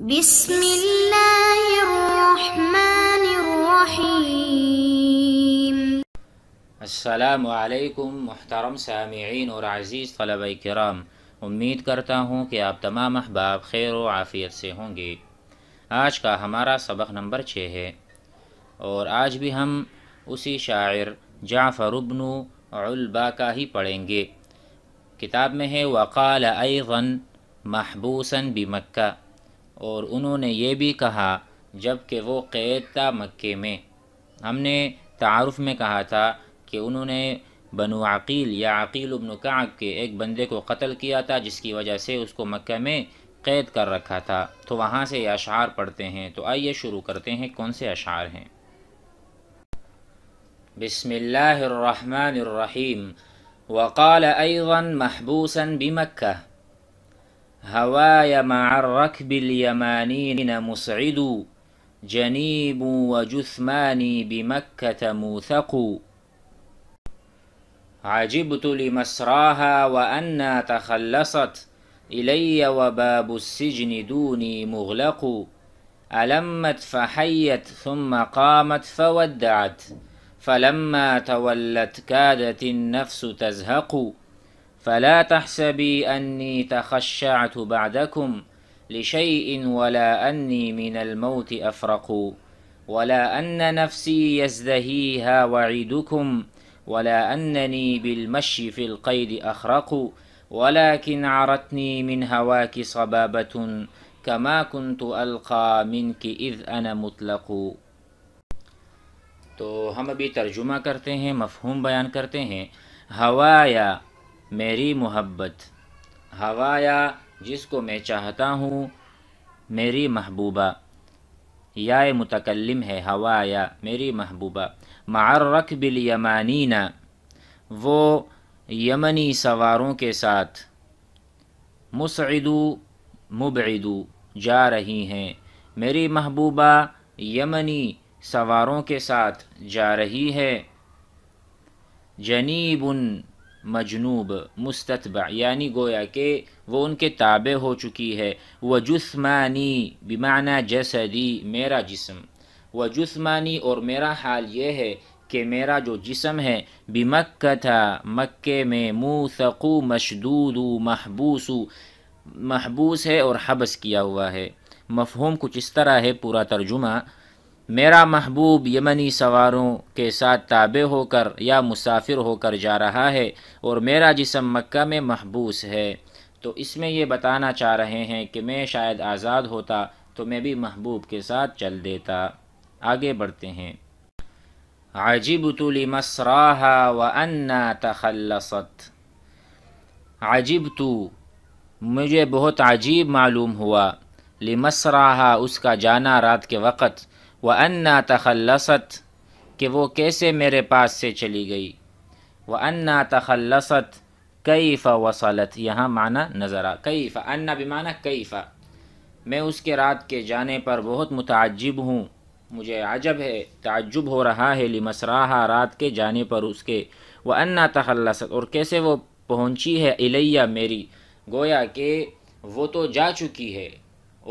بسم اللہ الرحمن الرحیم السلام علیکم محترم سامعین اور عزیز طلب کرام امید کرتا ہوں کہ آپ تمام احباب خیر و عافیت سے ہوں گے آج کا ہمارا سبق نمبر چھ ہے اور آج بھی ہم اسی شاعر جعفر ابن علبا کا ہی پڑھیں گے کتاب میں ہے وقال ایغن غن محبوسن اور انہوں نے یہ بھی کہا جب کہ وہ قید تھا مکہ میں ہم نے تعارف میں کہا تھا کہ انہوں نے بنو عقیل یا عقیل ابن کعب کے ایک بندے کو قتل کیا تھا جس کی وجہ سے اس کو مکہ میں قید کر رکھا تھا تو وہاں سے یہ اشعار پڑھتے ہیں تو آئیے شروع کرتے ہیں کون سے اشعار ہیں بسم اللہ الرحمن الرحیم وقال ایضا محبوسا بمکہ هواي مع الركب اليمانين مصعد جنيب وجثماني بمكة موثق عجبت لمسراها وأنا تخلصت إلي وباب السجن دوني مغلق ألمت فحيت ثم قامت فودعت فلما تولت كادت النفس تزهق فلا تحسبي أني تخشعت بعدكم لشيء ولا أني من الموت أفرق ولا أن نفسي يزدهيها وعيدكم ولا أنني بالمشي في القيد أخرق ولكن عرتني من هواك صبابة كما كنت ألقى منك إذ أنا مطلق تو ہم ابھی ترجمہ کرتے ہیں مفہوم بیان کرتے ہیں ہوا یا میری محبت ہوا یا جس کو میں چاہتا ہوں میری محبوبہ یا متکلم ہے ہوا یا میری محبوبہ معرق بل یمانینہ وہ یمنی سواروں کے ساتھ مسعدو مبعدو جا رہی ہیں میری محبوبہ یمنی سواروں کے ساتھ جا رہی ہے جنیبن مجنوب مستطبع یعنی گویا کہ وہ ان کے تابع ہو چکی ہے وہ جسمانی بیمانہ جسدی میرا جسم وہ جسمانی اور میرا حال یہ ہے کہ میرا جو جسم ہے بمکہ تھا مکے میں موثقو مشدود محبوس محبوس ہے اور حبس کیا ہوا ہے مفہوم کچھ اس طرح ہے پورا ترجمہ میرا محبوب یمنی سواروں کے ساتھ تابع ہو کر یا مسافر ہو کر جا رہا ہے اور میرا جسم مکہ میں محبوس ہے تو اس میں یہ بتانا چاہ رہے ہیں کہ میں شاید آزاد ہوتا تو میں بھی محبوب کے ساتھ چل دیتا آگے بڑھتے ہیں عجبت تو لمس تخلصت و انا تو مجھے بہت عجیب معلوم ہوا لیمس اس کا جانا رات کے وقت وہ انا تخلصت کہ وہ کیسے میرے پاس سے چلی گئی وہ انا تخلصت کیف وصلت یہاں معنی نظرہ آ کیف انا مانا کئی میں اس کے رات کے جانے پر بہت متعجب ہوں مجھے عجب ہے تعجب ہو رہا ہے لمسراہا رات کے جانے پر اس کے وہ انا تخلصت اور کیسے وہ پہنچی ہے الیہ میری گویا کہ وہ تو جا چکی ہے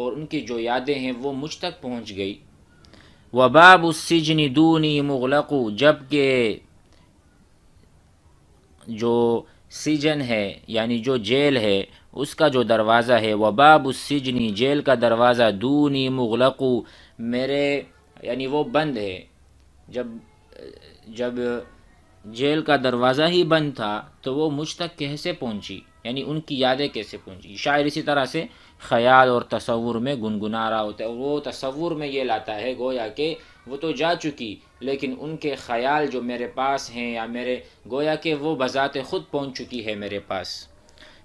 اور ان کی جو یادیں ہیں وہ مجھ تک پہنچ گئی و باب السجن دونی مغلق جب کہ جو سیجن ہے یعنی جو جیل ہے اس کا جو دروازہ ہے و باب السجنی جیل کا دروازہ دونی مغلق میرے یعنی وہ بند ہے جب جب جیل کا دروازہ ہی بند تھا تو وہ مجھ تک کیسے پہنچی یعنی ان کی یادیں کیسے پہنچی شاعر اسی طرح سے خیال اور تصور میں گنگنا رہا ہوتا ہے وہ تصور میں یہ لاتا ہے گویا کہ وہ تو جا چکی لیکن ان کے خیال جو میرے پاس ہیں یا میرے گویا کہ وہ بذات خود پہنچ چکی ہے میرے پاس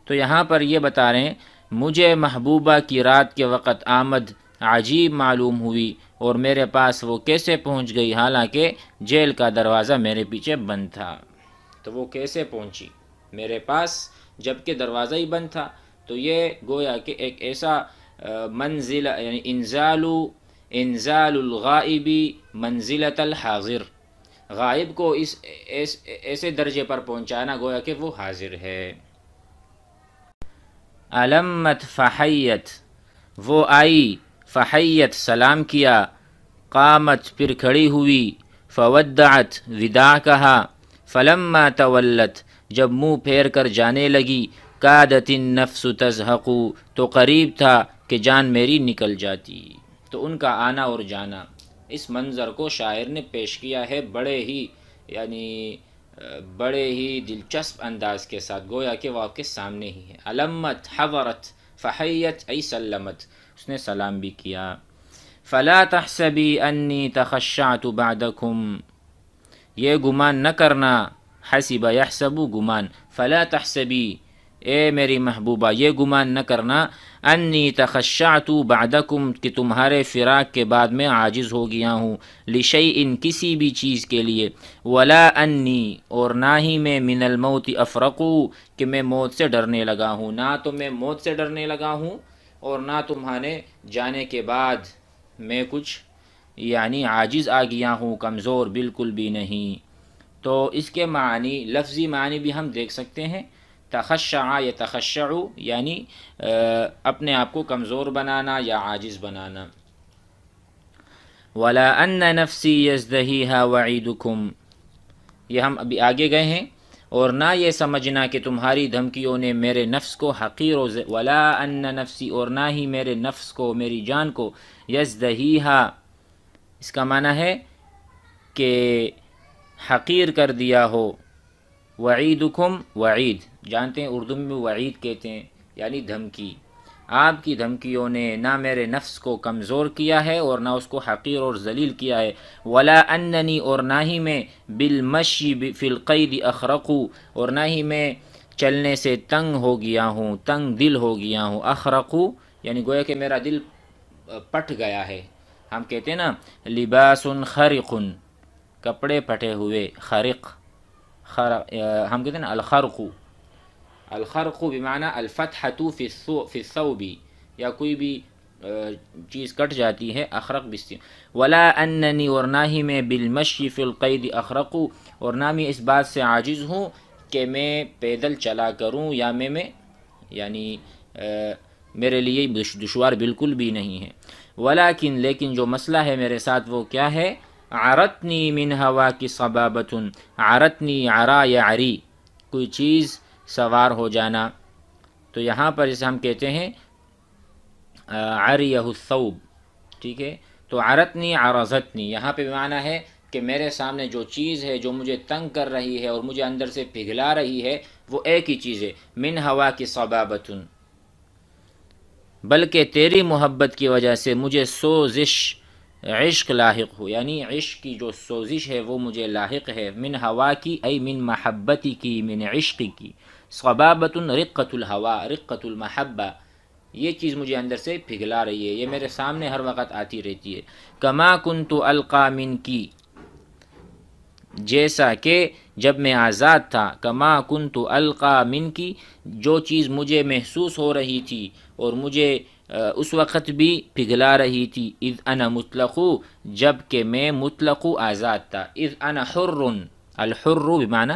تو یہاں پر یہ بتا رہے ہیں مجھے محبوبہ کی رات کے وقت آمد عجیب معلوم ہوئی اور میرے پاس وہ کیسے پہنچ گئی حالانکہ جیل کا دروازہ میرے پیچھے بند تھا تو وہ کیسے پہنچی میرے پاس جب کہ دروازہ ہی بند تھا تو یہ گویا کہ ایک ایسا منزل یعنی انزال انزال الغائبی منزلت الحاضر غائب کو اس ایسے درجے پر پہنچانا گویا کہ وہ حاضر ہے علمت فحیت وہ آئی فحیت سلام کیا قامت پھر کھڑی ہوئی فودعت ودا کہا فلما تولت جب منہ پھیر کر جانے لگی قادت نفس تزحقو تو قریب تھا کہ جان میری نکل جاتی تو ان کا آنا اور جانا اس منظر کو شاعر نے پیش کیا ہے بڑے ہی یعنی بڑے ہی دلچسپ انداز کے ساتھ گویا کہ وہ آپ کے سامنے ہی ہے علمت حورت فحیت ای سلمت اس نے سلام بھی کیا فلا تحسبی انی تخشعت بعدکم یہ گمان نہ کرنا حسب یحسبو گمان فلا تحسبی اے میری محبوبہ یہ گمان نہ کرنا انی تخشعت بعدکم کہ تمہارے فراق کے بعد میں عاجز ہو گیا ہوں لشی ان کسی بھی چیز کے لیے ولا انی اور نہ ہی میں من الموت افرقو کہ میں موت سے ڈرنے لگا ہوں نہ تو میں موت سے ڈرنے لگا ہوں اور نہ تمہارے جانے کے بعد میں کچھ یعنی عاجز آ گیا ہوں کمزور بالکل بھی نہیں تو اس کے معنی لفظی معنی بھی ہم دیکھ سکتے ہیں تخشع یا تخش یعنی اپنے آپ کو کمزور بنانا یا عاجز بنانا ولا ان نفسی یز دہی ہا یہ ہم ابھی آگے گئے ہیں اور نہ یہ سمجھنا کہ تمہاری دھمکیوں نے میرے نفس کو حقیر ولا ان نفسی اور نہ ہی میرے نفس کو میری جان کو یز ہا اس کا معنی ہے کہ حقیر کر دیا ہو وعیدکم وعید جانتے ہیں اردو میں وعید کہتے ہیں یعنی دھمکی آپ کی دھمکیوں نے نہ میرے نفس کو کمزور کیا ہے اور نہ اس کو حقیر اور ذلیل کیا ہے ولا اننی اور نہ ہی میں بالمشی فلقید ب اخرقو اور نہ ہی میں چلنے سے تنگ ہو گیا ہوں تنگ دل ہو گیا ہوں اخرقو یعنی گویا کہ میرا دل پٹ گیا ہے ہم کہتے ہیں نا لباس خرق کپڑے پھٹے ہوئے خرق خر ہم کہتے ہیں نا الخرق الخرق و بیمانہ فی الثوب یا کوئی بھی چیز کٹ جاتی ہے اخرق بستی ولا نہ ہی میں بالمشی فی القید اخرق اور نہ میں اس بات سے عاجز ہوں کہ میں پیدل چلا کروں یا میں میں یعنی میرے لیے دشوار بالکل بھی نہیں ہے ولیکن لیکن جو مسئلہ ہے میرے ساتھ وہ کیا ہے عرتنی من ہوا کی ثبابۃَََََََََ عرتنی عرا یا عری کوئی چیز سوار ہو جانا تو یہاں پر اسے ہم کہتے ہیں عریہ الثوب ٹھیک ہے تو عرتنی عرضتنی یہاں پہ معنی ہے کہ میرے سامنے جو چیز ہے جو مجھے تنگ کر رہی ہے اور مجھے اندر سے پگھلا رہی ہے وہ ایک ہی چیز ہے من ہوا کی صبابتن بلکہ تیری محبت کی وجہ سے مجھے سوزش عشق لاحق ہو یعنی عشق کی جو سوزش ہے وہ مجھے لاحق ہے من ہوا کی ای من محبتی کی من عشق کی صبابت رق الحوا رقۃ المحبہ یہ چیز مجھے اندر سے پگھلا رہی ہے یہ میرے سامنے ہر وقت آتی رہتی ہے کما کن تو القامن کی جیسا کہ جب میں آزاد تھا کما کن تو القامن کی جو چیز مجھے محسوس ہو رہی تھی اور مجھے اس وقت بھی پگھلا رہی تھی از ان مطلق جب کہ میں مطلق آزاد تھا حر الحر الحرمان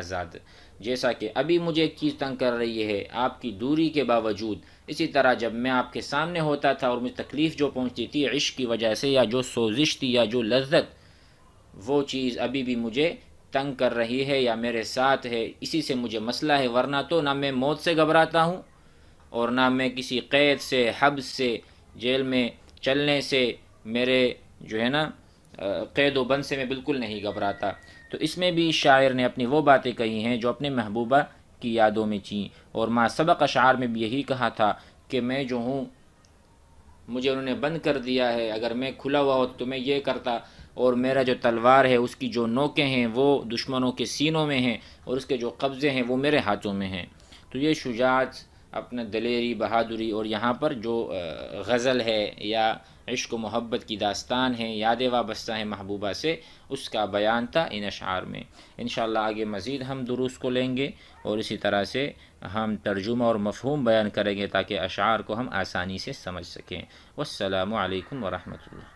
آزاد جیسا کہ ابھی مجھے ایک چیز تنگ کر رہی ہے آپ کی دوری کے باوجود اسی طرح جب میں آپ کے سامنے ہوتا تھا اور مجھے تکلیف جو پہنچتی تھی عشق کی وجہ سے یا جو سوزش تھی یا جو لذت وہ چیز ابھی بھی مجھے تنگ کر رہی ہے یا میرے ساتھ ہے اسی سے مجھے مسئلہ ہے ورنہ تو نہ میں موت سے گھبراتا ہوں اور نہ میں کسی قید سے حب سے جیل میں چلنے سے میرے جو ہے نا قید و بند سے میں بالکل نہیں گھبراتا تو اس میں بھی شاعر نے اپنی وہ باتیں کہی ہیں جو اپنے محبوبہ کی یادوں میں چین اور ماں سبق اشعار میں بھی یہی کہا تھا کہ میں جو ہوں مجھے انہوں نے بند کر دیا ہے اگر میں کھلا ہوا ہو تو میں یہ کرتا اور میرا جو تلوار ہے اس کی جو نوکیں ہیں وہ دشمنوں کے سینوں میں ہیں اور اس کے جو قبضے ہیں وہ میرے ہاتھوں میں ہیں تو یہ شجاعت اپنا دلیری بہادری اور یہاں پر جو غزل ہے یا عشق و محبت کی داستان ہے یادیں وابستہ ہیں محبوبہ سے اس کا بیان تھا ان اشعار میں انشاءاللہ آگے مزید ہم دروس کو لیں گے اور اسی طرح سے ہم ترجمہ اور مفہوم بیان کریں گے تاکہ اشعار کو ہم آسانی سے سمجھ سکیں والسلام علیکم ورحمۃ اللہ